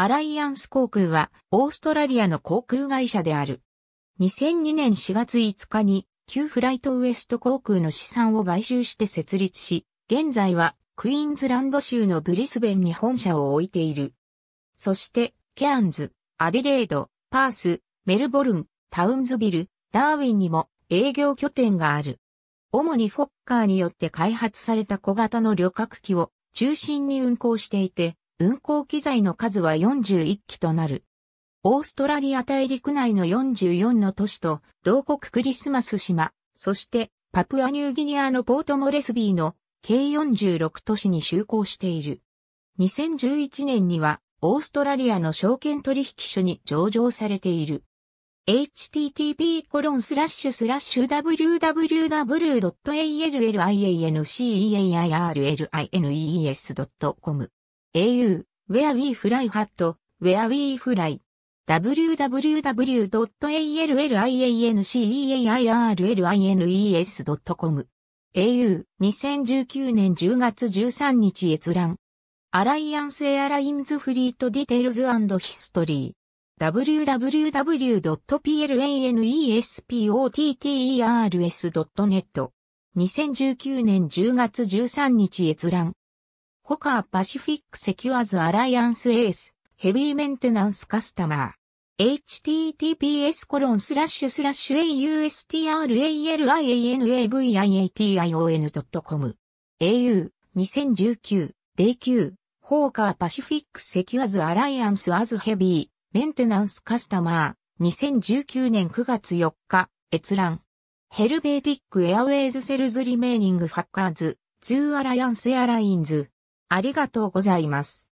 アライアンス航空は、オーストラリアの航空会社である。2002年4月5日に、旧フライトウエスト航空の資産を買収して設立し、現在は、クイーンズランド州のブリスベンに本社を置いている。そして、ケアンズ、アディレード、パース、メルボルン、タウンズビル、ダーウィンにも営業拠点がある。主にフォッカーによって開発された小型の旅客機を中心に運航していて、運行機材の数は41機となる。オーストラリア大陸内の44の都市と、同国クリスマス島、そしてパプアニューギニアのポートモレスビーの計46都市に就航している。2011年には、オーストラリアの証券取引所に上場されている。h t t p w w w a l l i a n c e a r l i n e s c o m au, where we fly hat, where we fly. www.allianceirlines.com au 2019年10月13日閲覧アライアンスエアラインズフリートディテールズヒストリー www.plnespotters.net a 2019年10月13日閲覧ホカーパシフィックセキュアズアライアンスエース、ヘビーメンテナンスカスタマー。https コロンスラッシュスラッシュ australianavation.com au2019-09 ホーカーパシフィックセキュアズアライアンスアズヘビーメンテナンスカスタマー2019年9月4日閲覧ヘルベーティックエアウェイズセルズリメーニングファッカーズツーアライアンスエアラインズありがとうございます。